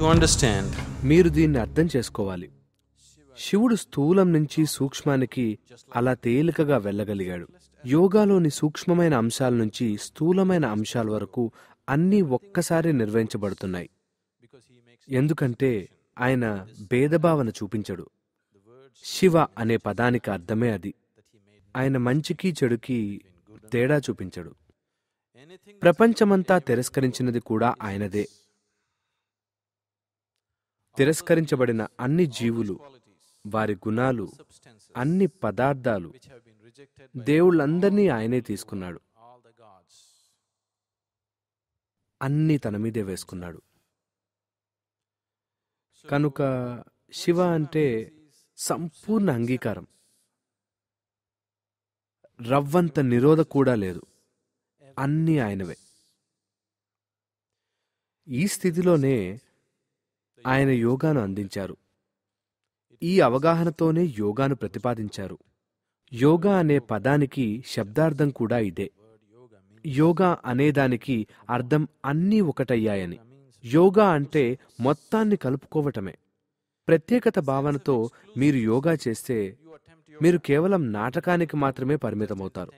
to understand మీరు దీన్ని అర్థం చేసుకోవాలి శివుడు స్థూలం నుంచి సూక్ష్మానికి అలా తేలికగా వెళ్ళగలిగాడు యోగాలోని సూక్ష్మమైన అంశాల నుంచి స్థూలమైన అంశాల వరకు అన్నీ ఒక్కసారి నిర్వహించబడుతున్నాయి ఎందుకంటే ఆయన భేదభావన చూపించడు శివ అనే పదానికి అర్థమే అది ఆయన మంచికి చెడుకి తేడా చూపించడు ప్రపంచమంతా తిరస్కరించినది కూడా ఆయనదే తిరస్కరించబడిన అన్ని జీవులు వారి గుణాలు అన్ని పదార్థాలు దేవుళ్ళందరినీ ఆయనే తీసుకున్నాడు అన్నీ తన మీదే వేసుకున్నాడు కనుక శివ అంటే సంపూర్ణ అంగీకారం రవ్వంత నిరోధ కూడా లేదు అన్నీ ఆయనవే ఈ స్థితిలోనే ఆయన యోగాను అందించారు ఈ అవగాహనతోనే యోగాను ప్రతిపాదించారు యోగా అనే పదానికి శబ్దార్థం కూడా ఇదే యోగా అనేదానికి అర్థం అన్నీ ఒకటయ్యాయని యోగా అంటే మొత్తాన్ని కలుపుకోవటమే ప్రత్యేకత భావనతో మీరు యోగా చేస్తే మీరు కేవలం నాటకానికి మాత్రమే పరిమితమవుతారు